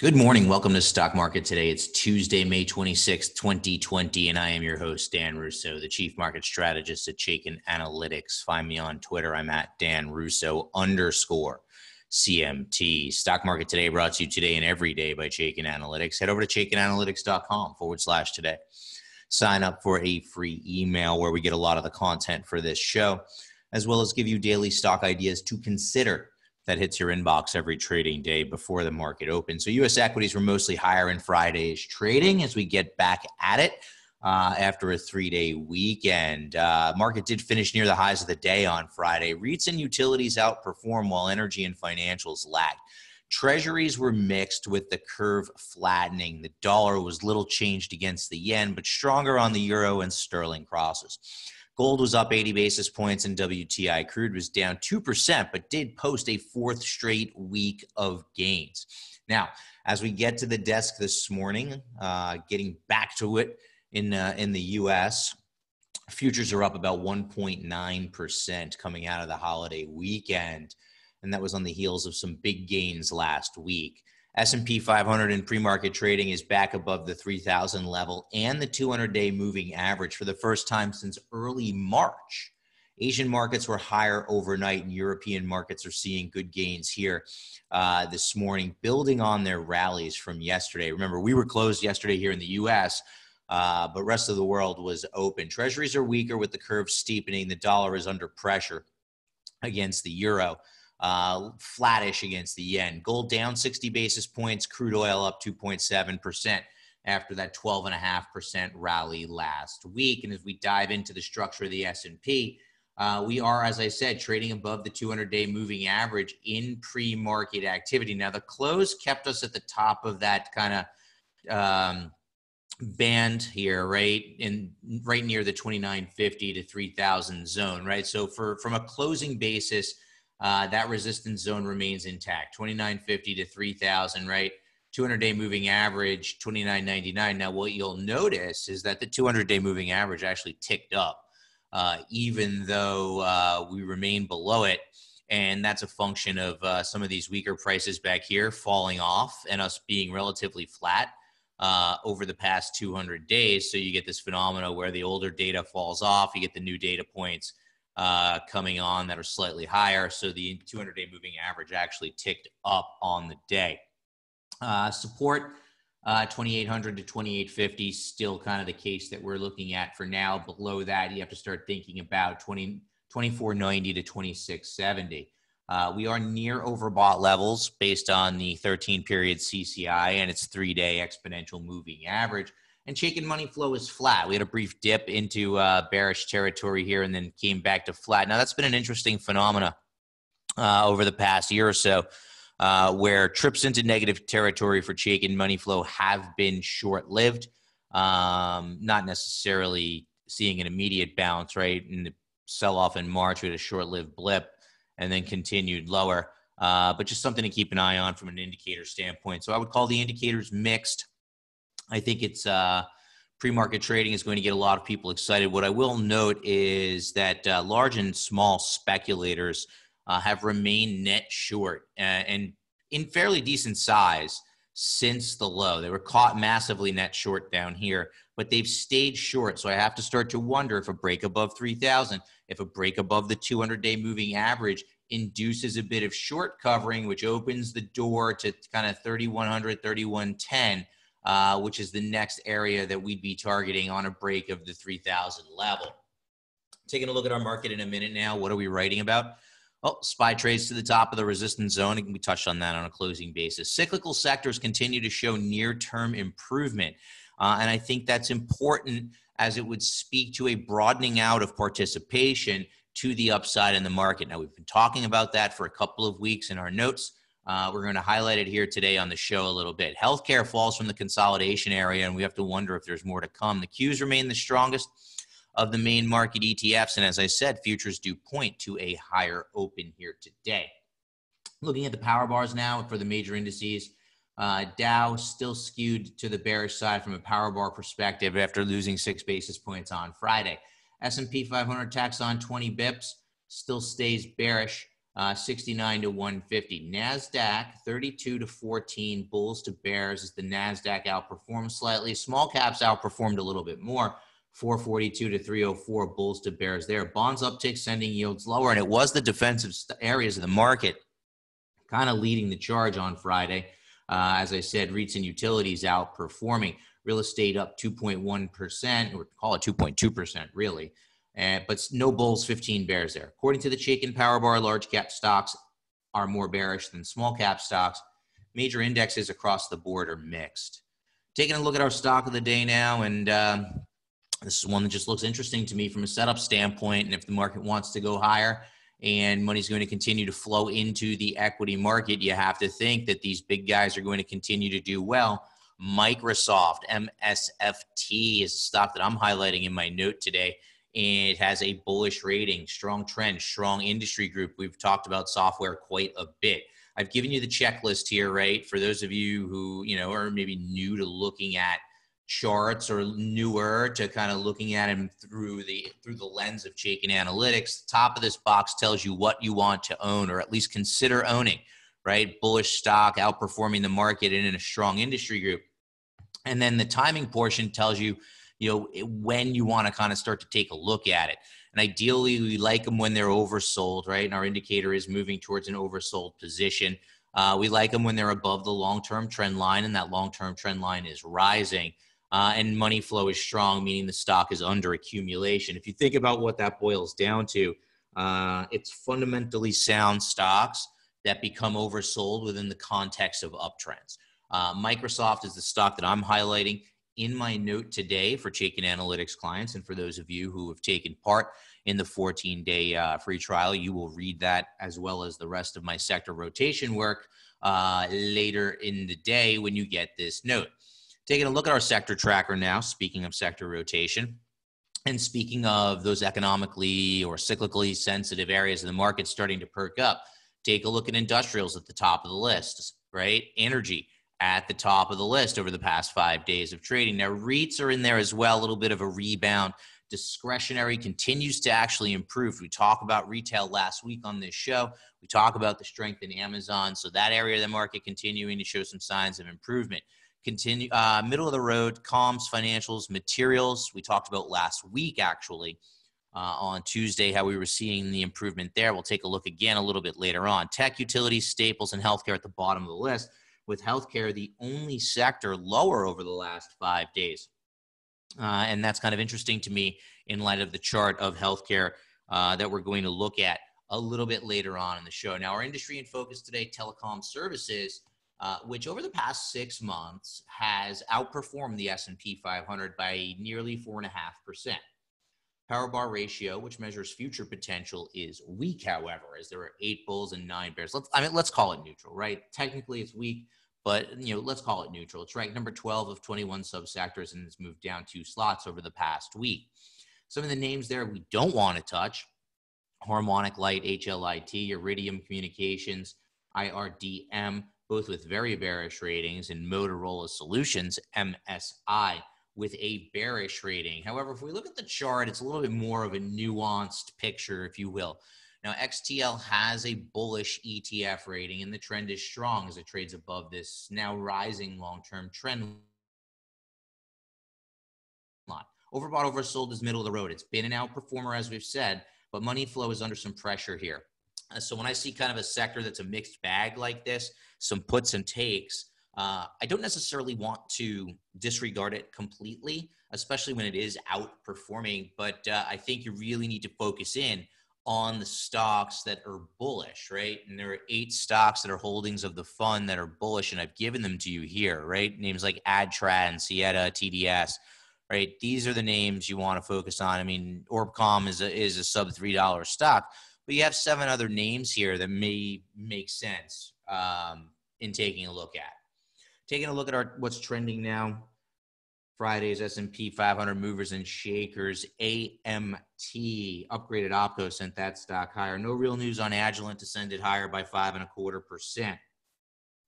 Good morning. Welcome to Stock Market Today. It's Tuesday, May 26, 2020, and I am your host, Dan Russo, the Chief Market Strategist at Chaikin Analytics. Find me on Twitter. I'm at Dan Russo underscore CMT. Stock Market Today brought to you today and every day by Chaikin Analytics. Head over to chaikinanalytics.com forward slash today. Sign up for a free email where we get a lot of the content for this show, as well as give you daily stock ideas to consider that hits your inbox every trading day before the market opens. So U.S. equities were mostly higher in Friday's trading as we get back at it uh, after a three-day weekend. Uh, market did finish near the highs of the day on Friday. REITs and utilities outperform while energy and financials lagged. Treasuries were mixed with the curve flattening. The dollar was little changed against the yen, but stronger on the euro and sterling crosses. Gold was up 80 basis points and WTI crude was down 2%, but did post a fourth straight week of gains. Now, as we get to the desk this morning, uh, getting back to it in, uh, in the US, futures are up about 1.9% coming out of the holiday weekend. And that was on the heels of some big gains last week. S&P 500 in pre-market trading is back above the 3000 level and the 200-day moving average for the first time since early March. Asian markets were higher overnight, and European markets are seeing good gains here uh, this morning, building on their rallies from yesterday. Remember, we were closed yesterday here in the U.S., uh, but rest of the world was open. Treasuries are weaker with the curve steepening. The dollar is under pressure against the euro uh, flattish against the yen. Gold down 60 basis points, crude oil up 2.7% after that 12.5% rally last week. And as we dive into the structure of the S&P, uh, we are, as I said, trading above the 200-day moving average in pre-market activity. Now, the close kept us at the top of that kind of um, band here, right, in right near the 2950 to 3000 zone, right? So, for from a closing basis – uh, that resistance zone remains intact 2950 to 3000 right 200 day moving average 2999 now what you'll notice is that the 200 day moving average actually ticked up uh, even though uh, we remain below it and that's a function of uh, some of these weaker prices back here falling off and us being relatively flat uh, over the past 200 days so you get this phenomena where the older data falls off you get the new data points uh, coming on that are slightly higher. So the 200 day moving average actually ticked up on the day. Uh, support uh, 2800 to 2850, still kind of the case that we're looking at for now. Below that, you have to start thinking about 20, 2490 to 2670. Uh, we are near overbought levels based on the 13 period CCI and its three day exponential moving average and shaken money flow is flat. We had a brief dip into uh, bearish territory here and then came back to flat. Now, that's been an interesting phenomena uh, over the past year or so. Uh, where trips into negative territory for shaken money flow have been short lived. Um, not necessarily seeing an immediate bounce, right? And the sell off in March, we had a short lived blip and then continued lower. Uh, but just something to keep an eye on from an indicator standpoint. So I would call the indicators mixed. I think it's uh, pre-market trading is going to get a lot of people excited. What I will note is that uh, large and small speculators uh, have remained net short uh, and in fairly decent size since the low. They were caught massively net short down here, but they've stayed short. So I have to start to wonder if a break above 3,000, if a break above the 200-day moving average induces a bit of short covering, which opens the door to kind of 3,100, 3,110 uh, which is the next area that we'd be targeting on a break of the 3000 level. Taking a look at our market in a minute now. What are we writing about? Well, spy trades to the top of the resistance zone, we touched on that on a closing basis. Cyclical sectors continue to show near term improvement. Uh, and I think that's important as it would speak to a broadening out of participation to the upside in the market. Now, we've been talking about that for a couple of weeks in our notes. Uh, we're going to highlight it here today on the show a little bit. Healthcare falls from the consolidation area, and we have to wonder if there's more to come. The Qs remain the strongest of the main market ETFs, and as I said, futures do point to a higher open here today. Looking at the power bars now for the major indices, uh, Dow still skewed to the bearish side from a power bar perspective after losing six basis points on Friday. S&P 500 tax on 20 bips still stays bearish uh, 69 to 150. NASDAQ 32 to 14, bulls to bears as the NASDAQ outperformed slightly. Small caps outperformed a little bit more. 442 to 304 bulls to bears there. Bonds uptick sending yields lower, and it was the defensive areas of the market kind of leading the charge on Friday. Uh, as I said, REITs and utilities outperforming. Real estate up 2.1%, or call it 2.2%, really. Eh, but no bulls, 15 bears there. According to the Chaikin Power Bar, large cap stocks are more bearish than small cap stocks. Major indexes across the board are mixed. Taking a look at our stock of the day now, and um, this is one that just looks interesting to me from a setup standpoint. And if the market wants to go higher and money's going to continue to flow into the equity market, you have to think that these big guys are going to continue to do well. Microsoft, MSFT, is a stock that I'm highlighting in my note today and it has a bullish rating, strong trend, strong industry group. We've talked about software quite a bit. I've given you the checklist here, right? For those of you who, you know, are maybe new to looking at charts or newer to kind of looking at them through the through the lens of Chaikin Analytics, the top of this box tells you what you want to own or at least consider owning, right? Bullish stock outperforming the market and in a strong industry group. And then the timing portion tells you you know, when you want to kind of start to take a look at it. And ideally, we like them when they're oversold, right? And our indicator is moving towards an oversold position. Uh, we like them when they're above the long term trend line, and that long term trend line is rising. Uh, and money flow is strong, meaning the stock is under accumulation. If you think about what that boils down to, uh, it's fundamentally sound stocks that become oversold within the context of uptrends. Uh, Microsoft is the stock that I'm highlighting in my note today for Chaikin Analytics clients. And for those of you who have taken part in the 14 day uh, free trial, you will read that as well as the rest of my sector rotation work uh, later in the day when you get this note. Taking a look at our sector tracker now, speaking of sector rotation. And speaking of those economically or cyclically sensitive areas of the market starting to perk up, take a look at industrials at the top of the list, right? Energy, at the top of the list over the past five days of trading. Now, REITs are in there as well, a little bit of a rebound. Discretionary continues to actually improve. We talk about retail last week on this show. We talk about the strength in Amazon. So, that area of the market continuing to show some signs of improvement. Continue, uh, middle of the road, comms, financials, materials. We talked about last week actually. Uh, on Tuesday, how we were seeing the improvement there. We'll take a look again a little bit later on. Tech, utilities, staples, and healthcare at the bottom of the list with healthcare the only sector lower over the last five days. Uh, and that's kind of interesting to me in light of the chart of healthcare uh, that we're going to look at a little bit later on in the show. Now, our industry in focus today, telecom services, uh, which over the past six months has outperformed the S&P 500 by nearly 4.5%. Power bar ratio, which measures future potential, is weak, however, as there are eight bulls and nine bears. Let's, I mean, let's call it neutral, right? Technically, it's weak but you know, let's call it neutral. It's ranked number 12 of 21 subsectors and it's moved down two slots over the past week. Some of the names there we don't want to touch harmonic light, HLIT, Iridium Communications, IRDM, both with very bearish ratings, and Motorola Solutions, MSI, with a bearish rating. However, if we look at the chart, it's a little bit more of a nuanced picture, if you will. Now, XTL has a bullish ETF rating, and the trend is strong as it trades above this now rising long term trend line. Overbought, oversold is middle of the road. It's been an outperformer, as we've said, but money flow is under some pressure here. Uh, so when I see kind of a sector that's a mixed bag like this, some puts and takes, uh, I don't necessarily want to disregard it completely, especially when it is outperforming. But uh, I think you really need to focus in on the stocks that are bullish, right? And there are eight stocks that are holdings of the fund that are bullish, and I've given them to you here, right? Names like AdTran, Sieta, TDS, right? These are the names you want to focus on. I mean, Orbcom is a, is a sub three dollar stock, but you have seven other names here that may make sense um, in taking a look at. Taking a look at our what's trending now Friday's S&P 500 movers and shakers, AMT upgraded Opto sent that stock higher. No real news on Agilent it higher by five and a quarter percent.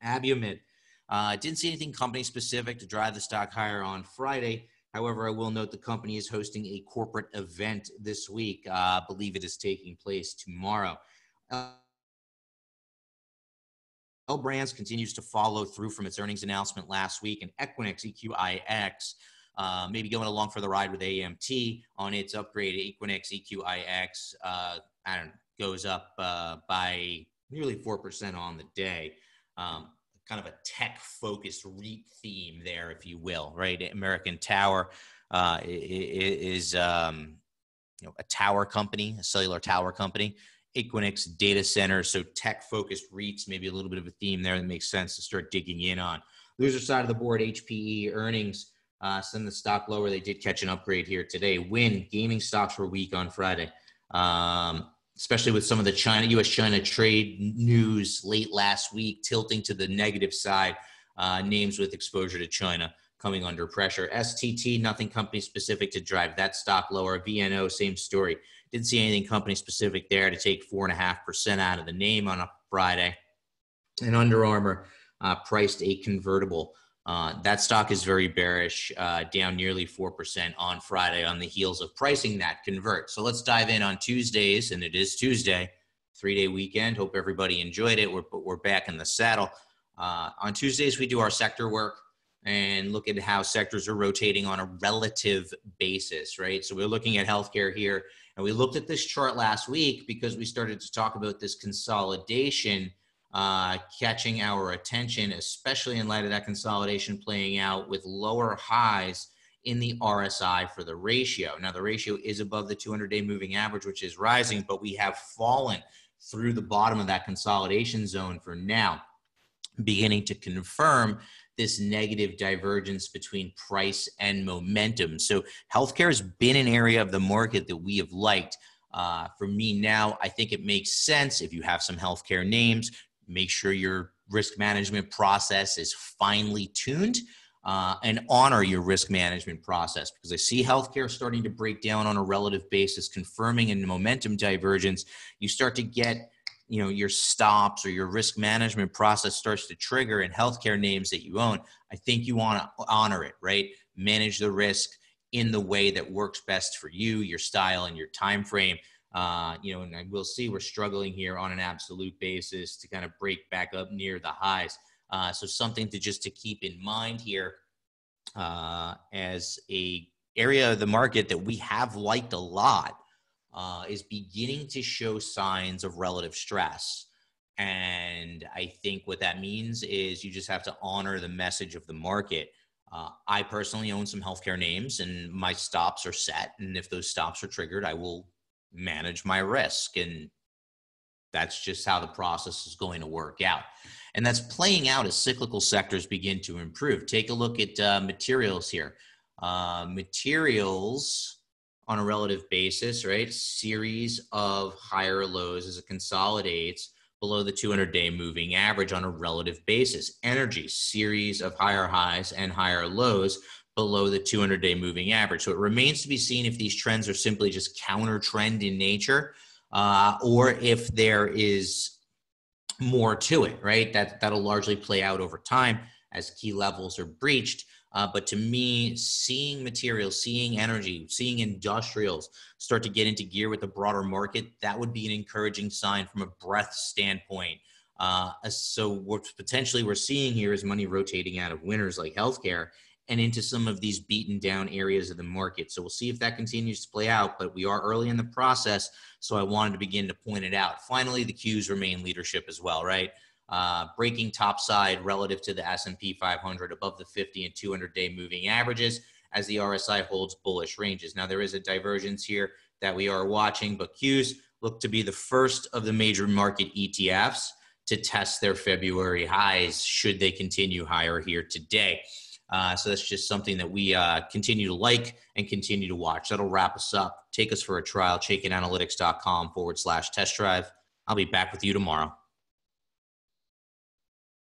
Abumid uh, didn't see anything company specific to drive the stock higher on Friday. However, I will note the company is hosting a corporate event this week. Uh, I believe it is taking place tomorrow. Uh, Brands continues to follow through from its earnings announcement last week, and Equinix, EQIX, uh, maybe going along for the ride with AMT on its upgrade. Equinix, EQIX, uh, I don't know, goes up uh, by nearly 4% on the day. Um, kind of a tech focused REIT theme there, if you will, right? American Tower uh, is um, you know, a tower company, a cellular tower company. Equinix data center. So tech focused REITs, maybe a little bit of a theme there that makes sense to start digging in on. Loser side of the board, HPE earnings uh, send the stock lower. They did catch an upgrade here today. Win gaming stocks were weak on Friday, um, especially with some of the China U.S. China trade news late last week tilting to the negative side. Uh, names with exposure to China coming under pressure. STT, nothing company specific to drive that stock lower. VNO, same story. Didn't see anything company specific there to take 4.5% out of the name on a Friday. And Under Armour uh, priced a convertible. Uh, that stock is very bearish, uh, down nearly 4% on Friday on the heels of pricing that convert. So let's dive in on Tuesdays, and it is Tuesday, three day weekend. Hope everybody enjoyed it. We're, we're back in the saddle. Uh, on Tuesdays, we do our sector work and look at how sectors are rotating on a relative basis, right? So we're looking at healthcare here, and we looked at this chart last week because we started to talk about this consolidation uh, catching our attention, especially in light of that consolidation playing out with lower highs in the RSI for the ratio. Now, the ratio is above the 200 day moving average, which is rising, but we have fallen through the bottom of that consolidation zone for now beginning to confirm this negative divergence between price and momentum. So, healthcare has been an area of the market that we have liked. Uh, for me now, I think it makes sense if you have some healthcare names, make sure your risk management process is finely tuned. Uh, and honor your risk management process because I see healthcare starting to break down on a relative basis, confirming a momentum divergence. You start to get you know your stops or your risk management process starts to trigger in healthcare names that you own i think you want to honor it right manage the risk in the way that works best for you your style and your time frame uh, you know and we'll see we're struggling here on an absolute basis to kind of break back up near the highs uh, so something to just to keep in mind here uh, as a area of the market that we have liked a lot uh, is beginning to show signs of relative stress. And I think what that means is you just have to honor the message of the market. Uh, I personally own some healthcare names and my stops are set. And if those stops are triggered, I will manage my risk. And that's just how the process is going to work out. And that's playing out as cyclical sectors begin to improve. Take a look at uh, materials here. Uh, materials on a relative basis, right? Series of higher lows as it consolidates below the 200 day moving average on a relative basis. Energy, series of higher highs and higher lows below the 200 day moving average. So it remains to be seen if these trends are simply just counter trend in nature uh, or if there is more to it, right? That, that'll largely play out over time as key levels are breached. Uh, but to me, seeing materials, seeing energy, seeing industrials start to get into gear with the broader market, that would be an encouraging sign from a breadth standpoint. Uh, so what potentially we're seeing here is money rotating out of winners like healthcare and into some of these beaten down areas of the market. So we'll see if that continues to play out, but we are early in the process. So I wanted to begin to point it out. Finally, the cues remain leadership as well, right? Uh, breaking breaking topside relative to the S&P 500 above the 50 and 200 day moving averages as the RSI holds bullish ranges. Now there is a divergence here that we are watching, but Qs look to be the first of the major market ETFs to test their February highs should they continue higher here today. Uh, so that's just something that we uh, continue to like and continue to watch. That'll wrap us up. Take us for a trial, shakenanalytics.com forward slash test drive. I'll be back with you tomorrow.